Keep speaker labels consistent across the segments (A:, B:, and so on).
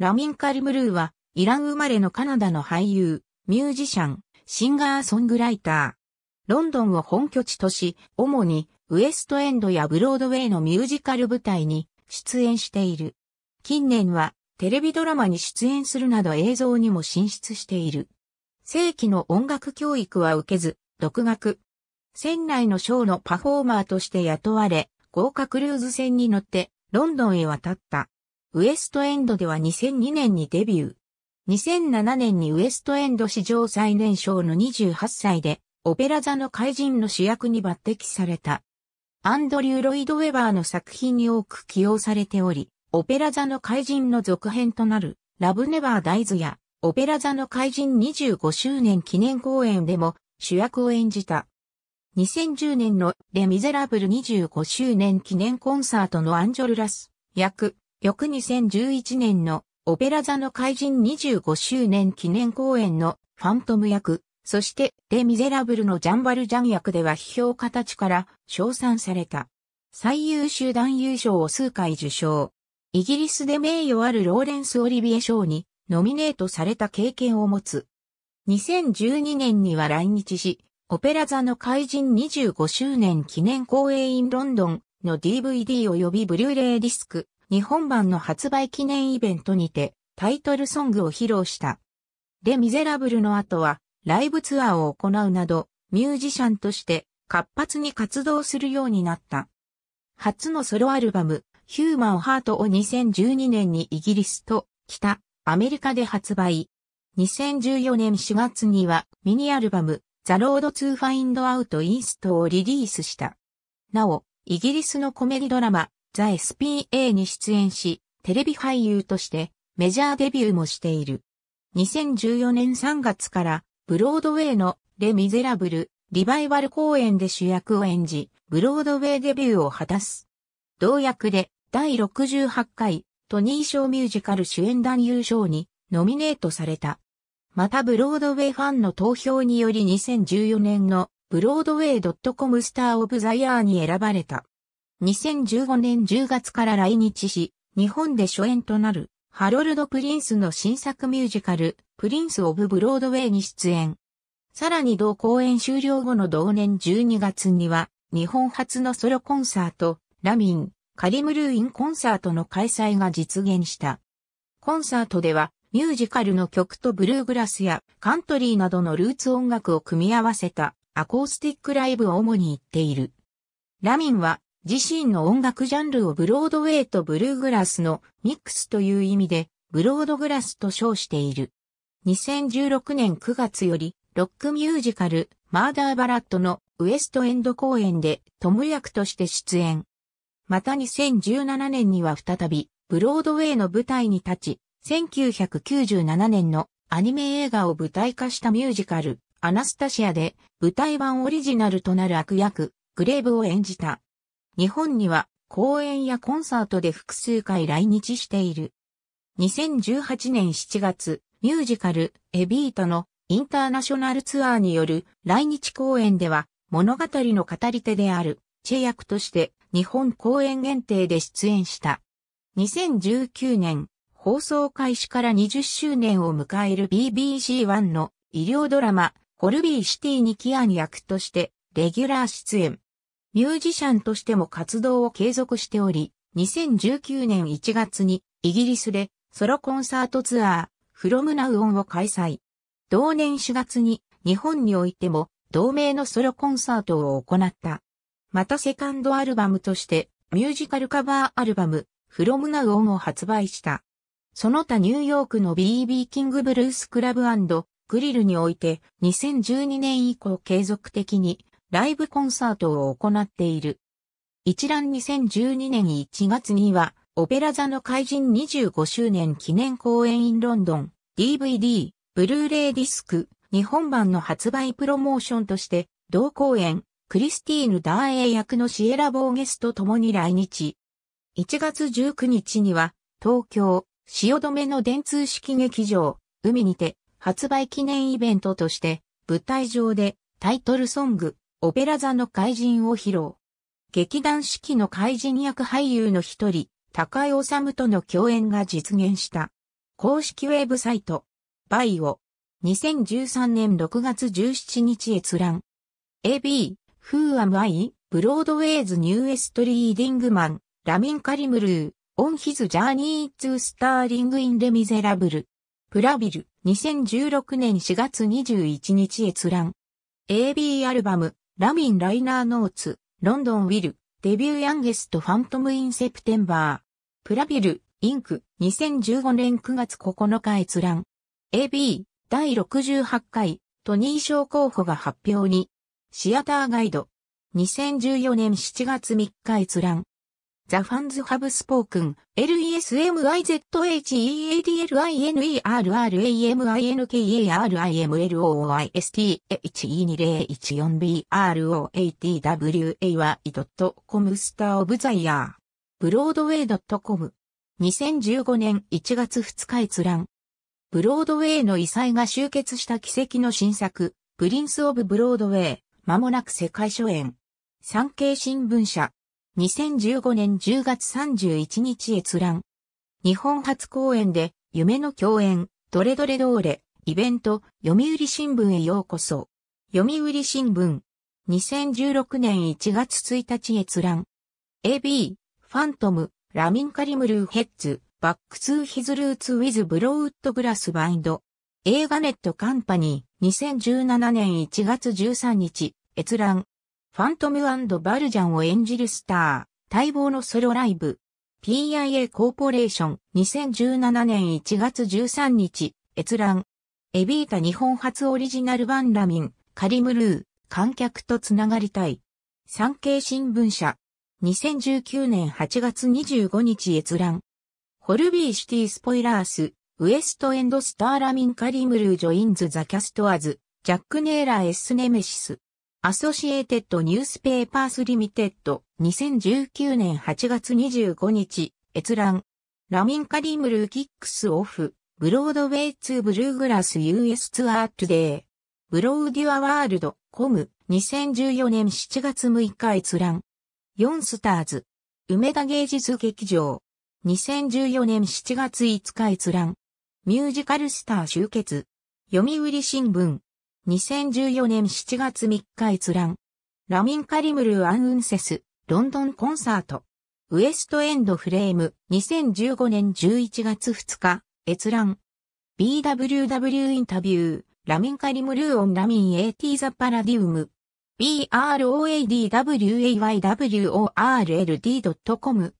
A: ラミン・カルムルーは、イラン生まれのカナダの俳優、ミュージシャン、シンガーソングライター。ロンドンを本拠地とし、主にウエストエンドやブロードウェイのミュージカル舞台に出演している。近年はテレビドラマに出演するなど映像にも進出している。正規の音楽教育は受けず、独学。船内のショーのパフォーマーとして雇われ、豪華クルーズ船に乗ってロンドンへ渡った。ウエストエンドでは2002年にデビュー。2007年にウエストエンド史上最年少の28歳で、オペラ座の怪人の主役に抜擢された。アンドリュー・ロイド・ウェバーの作品に多く起用されており、オペラ座の怪人の続編となる、ラブ・ネバー・ダイズや、オペラ座の怪人25周年記念公演でも主役を演じた。2010年のレ・ミゼラブル25周年記念コンサートのアンジョルラス役、翌2011年のオペラ座の怪人25周年記念公演のファントム役、そしてレ・ミゼラブルのジャンバルジャン役では批評家たちから称賛された。最優秀男優賞を数回受賞。イギリスで名誉あるローレンス・オリビエ賞にノミネートされた経験を持つ。2012年には来日し、オペラ座の怪人25周年記念公演インロンドンの DVD 及びブューレイディスク、日本版の発売記念イベントにてタイトルソングを披露した。レ・ミゼラブルの後はライブツアーを行うなどミュージシャンとして活発に活動するようになった。初のソロアルバムヒューマンハートを2012年にイギリスと北アメリカで発売。2014年4月にはミニアルバムザ・ロード・ツー・ファインド・アウト・インストをリリースした。なお、イギリスのコメディドラマザ・ SPA に出演し、テレビ俳優としてメジャーデビューもしている。2014年3月からブロードウェイのレ・ミゼラブルリバイバル公演で主役を演じ、ブロードウェイデビューを果たす。同役で第68回トニー賞ミュージカル主演男優賞にノミネートされた。またブロードウェイファンの投票により2014年のブロードウェイ .com スターオブザイヤーに選ばれた。2015年10月から来日し、日本で初演となる、ハロルド・プリンスの新作ミュージカル、プリンス・オブ・ブロードウェイに出演。さらに同公演終了後の同年12月には、日本初のソロコンサート、ラミン、カリムルーインコンサートの開催が実現した。コンサートでは、ミュージカルの曲とブルーグラスやカントリーなどのルーツ音楽を組み合わせたアコースティックライブを主に言っている。ラミンは自身の音楽ジャンルをブロードウェイとブルーグラスのミックスという意味で、ブロードグラスと称している。2016年9月より、ロックミュージカル、マーダーバラットのウエストエンド公演で、トム役として出演。また2017年には再び、ブロードウェイの舞台に立ち、1997年のアニメ映画を舞台化したミュージカル、アナスタシアで、舞台版オリジナルとなる悪役、グレーブを演じた。日本には公演やコンサートで複数回来日している。2018年7月、ミュージカル、エビートのインターナショナルツアーによる来日公演では物語の語り手であるチェ役として日本公演限定で出演した。2019年、放送開始から20周年を迎える BBC1 の医療ドラマ、ホルビーシティにキアン役としてレギュラー出演。ミュージシャンとしても活動を継続しており、2019年1月にイギリスでソロコンサートツアー、フロムナウオンを開催。同年4月に日本においても同名のソロコンサートを行った。またセカンドアルバムとしてミュージカルカバーアルバムフロムナウオンを発売した。その他ニューヨークの BB キングブルースクラブグリルにおいて2012年以降継続的にライブコンサートを行っている。一覧2012年1月には、オペラ座の怪人25周年記念公演インロンドン、DVD、ブルーレイディスク、日本版の発売プロモーションとして、同公演、クリスティーヌ・ダーエ役のシエラ・ボーゲスと共に来日。1月19日には、東京、汐留の電通式劇場、海にて、発売記念イベントとして、舞台上でタイトルソング、オペラ座の怪人を披露。劇団四季の怪人役俳優の一人、高井治との共演が実現した。公式ウェブサイト、バイオ、2013年6月17日閲覧。AB、Who am I? ブロードウェイズニューエストリーディングマン、ラミン・カリムルー、オン・ヒズ・ジャーニー・ツー・スターリング・イン・レ・ミゼラブル。プラビル、2016年4月21日閲覧。AB アルバム、ラミン・ライナー・ノーツ、ロンドン・ウィル、デビュー・ヤンゲスト・ファントム・イン・セプテンバー、プラビル、インク、2015年9月9日閲覧。AB、第68回、トニー賞候補が発表に、シアターガイド、2014年7月3日閲覧。ザ・ファンズ・ハブ・スポークン、l e s m i z a h a b s p o k e n l e s i a n v r a m l a m l o i s t a h e w a y c o m スター・オブ・ザ・イヤー。ブロードウェイ .com。2015年1月2日閲覧。ブロードウェイの異彩が集結した奇跡の新作、プリンス・オブ・ブロードウェイ、まもなく世界初演。産経新聞社。2015年10月31日閲覧。日本初公演で、夢の共演、どれどれどーれ、イベント、読売新聞へようこそ。読売新聞。2016年1月1日閲覧。AB、ファントム、ラミンカリムルーヘッズ、バックツーヒズルーツウィズブローウッドグラスバインド。映画ネットカンパニー、2017年1月13日、閲覧。ファントムバルジャンを演じるスター、待望のソロライブ。PIA コーポレーション2017年1月13日、閲覧。エビータ日本初オリジナル版ラミン、カリムルー、観客とつながりたい。産経新聞社。2019年8月25日閲覧。ホルビーシティスポイラース、ウエストエンドスターラミンカリムルージョインズザキャストアズ、ジャックネーラーエスネメシス。アソシエイテッドニュースペーパースリミテッド2019年8月25日閲覧ラミンカリムルーキックスオフブロードウェイツーブルーグラス US ツアートゥデーブローデュアワールドコム2014年7月6日閲覧4スターズ梅田芸術劇場2014年7月5日閲覧ミュージカルスター集結読売新聞2014年7月3日閲覧。ラミン・カリムル・アン・ウンセス、ロンドンコンサート。ウエストエンド・フレーム、2015年11月2日、閲覧。BWW インタビュー、ラミン・カリムルー・オン・ラミン・エーティ・ザ・パラディウム。broadwaywrld.com o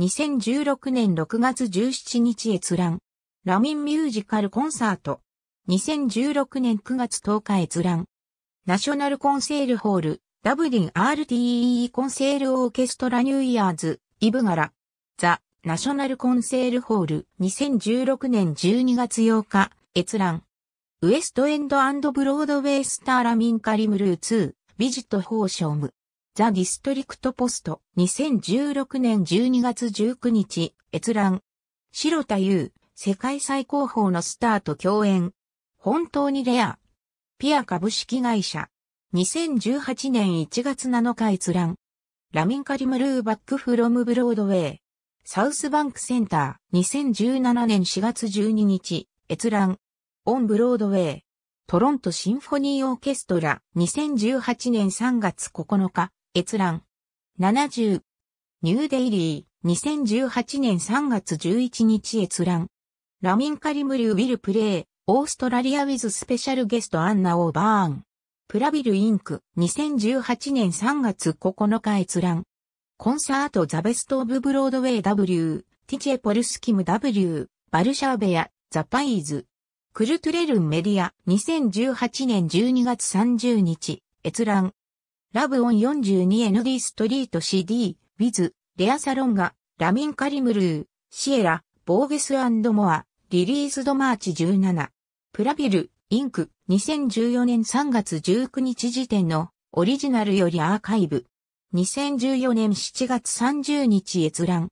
A: 2016年6月17日閲覧。ラミンミュージカルコンサート。2016年9月10日閲覧。ナショナルコンセールホール、ダブリン RTE コンセールオーケストラニューイヤーズ、イブガラ。ザ・ナショナルコンセールホール、2016年12月8日、閲覧。ウエストエンドブロードウェイスターラミンカリムルー2、ビジットホーショム。ザ・ディストリクトポスト、2016年12月19日、閲覧。白田優、世界最高峰のスターと共演。本当にレア。ピア株式会社。2018年1月7日閲覧。ラミンカリムルーバックフロムブロードウェイ。サウスバンクセンター。2017年4月12日。閲覧。オンブロードウェイ。トロントシンフォニーオーケストラ。2018年3月9日。閲覧。70。ニューデイリー。2018年3月11日閲覧。ラミンカリムルウィルプレイ。オーストラリアウィズスペシャルゲストアンナ・オーバーン。プラビルインク2018年3月9日閲覧。コンサートザベストオブブロードウェイ W、ティチェポルスキム W、バルシャーベア、ザパイズ。クルトゥレルンメディア2018年12月30日、閲覧。ラブオン 42ND ストリート CD、ウィズ、レアサロンガ、ラミンカリムルー、シエラ、ボーゲスモア、リリースドマーチ17。プラビル、インク、2014年3月19日時点のオリジナルよりアーカイブ。2014年7月30日閲覧。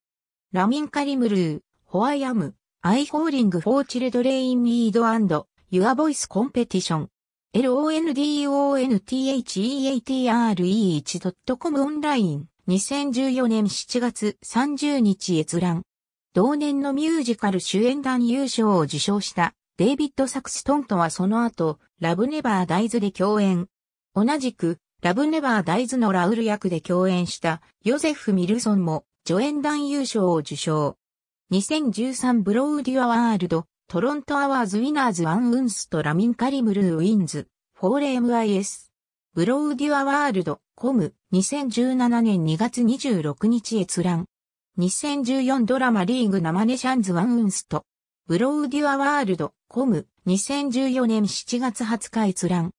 A: ラミンカリムルー、ホアイアム、アイホーリングフォーチルドレインニードアンド、ユアボイスコンペティション。londontheatre1.com オンライン。2014年7月30日閲覧。同年のミュージカル主演団優勝を受賞したデイビッド・サクストンとはその後、ラブ・ネバー・ダイズで共演。同じく、ラブ・ネバー・ダイズのラウル役で共演したヨゼフ・ミルソンも助演男優賞を受賞。2013ブローディア・ワールド、トロント・アワーズ・ウィナーズ・ワン・ウンスとラミン・カリムルー・ウィンズ、フォーレ MIS。ブローディア・ワールド、コム、2017年2月26日閲覧。2014ドラマリーグマネシャンズ・ワン・ウンスト。ブロウデュアワールド、コム、2014年7月20日閲覧。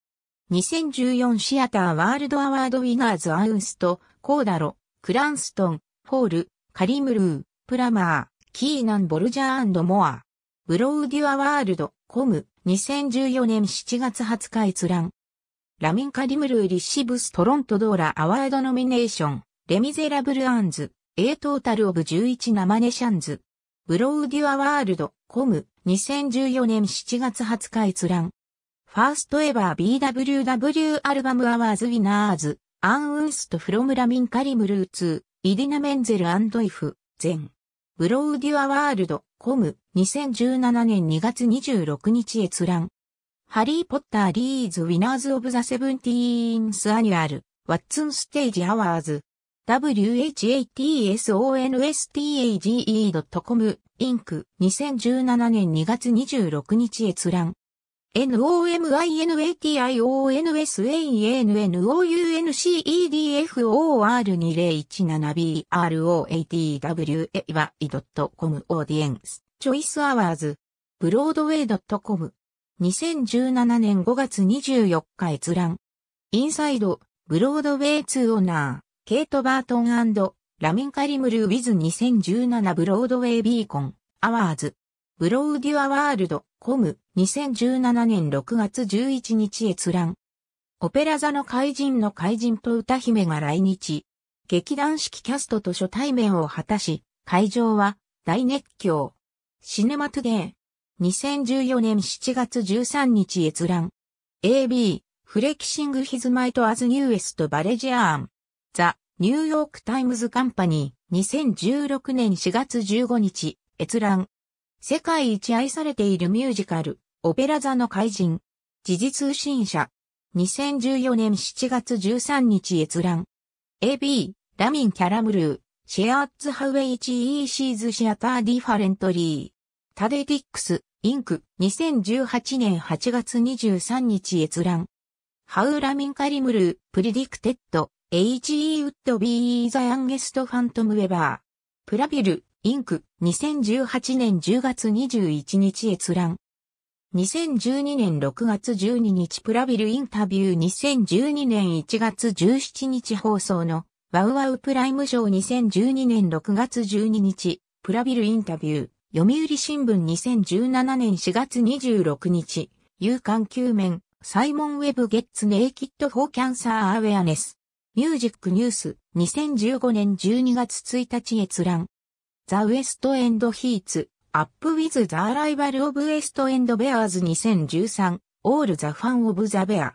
A: 2014シアターワールドアワードウィナーズアウンスト、コーダロ、クランストン、フォール、カリムルー、プラマー、キーナン・ボルジャーモア。ブロウデュアワールド、コム、2014年7月20日閲覧。ラミン・カリムルーリシブス・トロント・ドーラ・アワード・ノミネーション、レ・ミゼラブル・アンズ、エートータル・オブ・ 11・ ナマネシャンズ。ブロウデュアワールド、コム、2014年7月20日閲覧。ファーストエバー BWW アルバムアワーズウィナーズ、アンウンストフロムラミンカリムルーツ、イディナメンゼルイフ、ゼン。ブロウデュアワールド、コム、2017年2月26日閲覧。ハリーポッターリーズウィナーズオブザセブンティーンスアニュアル、ワッツンステージアワーズ。whatsonstagE.com インク2017年2月26日閲覧。nominationsecdfor2017broatwai.comaudience e チョイスアワーズブロードウェイドットコム2017年5月24日閲覧インサイドブロードウェイ2オーナーケイト・バートンラミン・カリムル・ウィズ2017ブロードウェイ・ビーコン、アワーズ、ブローデュア・ワールド、コム、2017年6月11日閲覧。オペラ座の怪人の怪人と歌姫が来日。劇団式キャストと初対面を果たし、会場は大熱狂。シネマトゥデー。2014年7月13日閲覧。AB、フレキシングヒズマイトアズニューエストバレジアーン。ザ・ニューヨークタイムズカンパニー2016年4月15日閲覧世界一愛されているミュージカルオペラ座の怪人時事通信社2014年7月13日閲覧 AB ラミン・キャラムルーシェアーツ・ハウェイ・チー・シーズ・シアター・ディファレントリータデティックス・インク2018年8月23日閲覧ハウ・ラミン・カリムループリディクテッド H.E. ウッド B.E. ザ・ヤンゲスト・ファントム・ウェバー。プラビル、インク、2018年10月21日閲覧。2012年6月12日プラビルインタビュー2012年1月17日放送のワウワウプライムショー2012年6月12日プラビルインタビュー読売新聞2017年4月26日、夕刊9面、サイモンウェブゲッツネイキッドフォーキャンサーアウェアネス。ミュージックニュース2015年12月1日閲覧。ザ・ウエストエンド・ヒーツ、アップ・ウィズ・ザ・アライバル・オブ・ウエストエンド・ベアーズ2013、オール・ザ・ファン・オブ・ザ・ベア。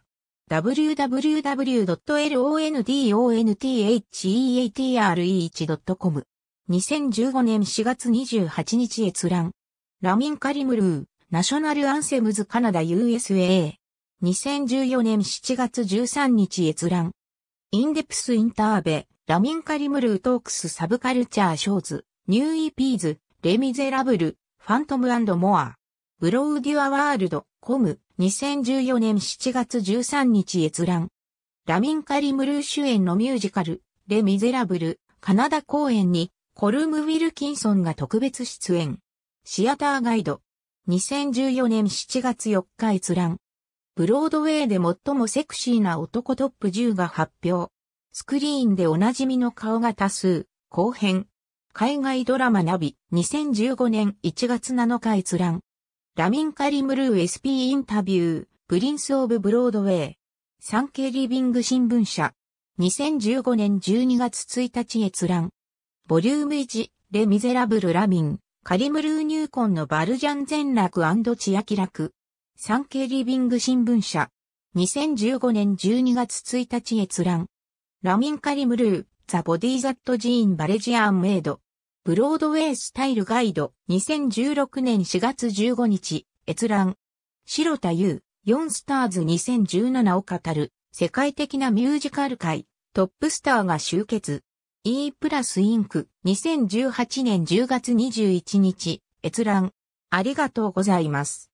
A: www.londontheatre1.com 2015年4月28日閲覧。ラミン・カリムルー、ナショナル・アンセムズ・カナダ USA。2014年7月13日閲覧。インデプスインターベ、ラミンカリムルートークスサブカルチャーショーズ、ニューイピーズ、レミゼラブル、ファントムモア。ブローデュアワールド、コム、2014年7月13日閲覧。ラミンカリムルー主演のミュージカル、レミゼラブル、カナダ公演に、コルム・ウィルキンソンが特別出演。シアターガイド。2014年7月4日閲覧。ブロードウェイで最もセクシーな男トップ10が発表。スクリーンでおなじみの顔が多数、後編。海外ドラマナビ、2015年1月7日閲覧。ラミン・カリムルー SP インタビュー、プリンス・オブ・ブロードウェイ。産経リビング新聞社。2015年12月1日閲覧。ボリューム1、レ・ミゼラブル・ラミン、カリムルー入婚のバルジャン全楽千ラ楽。サンケイリビング新聞社。2015年12月1日閲覧。ラミンカリムルー、ザ・ボディ・ザット・ジーン・バレジアン・メイド。ブロードウェイスタイルガイド2016年4月15日閲覧。白田優、ン・スターズ2017を語る世界的なミュージカル界トップスターが集結。E プラスインク2018年10月21日閲覧。ありがとうございます。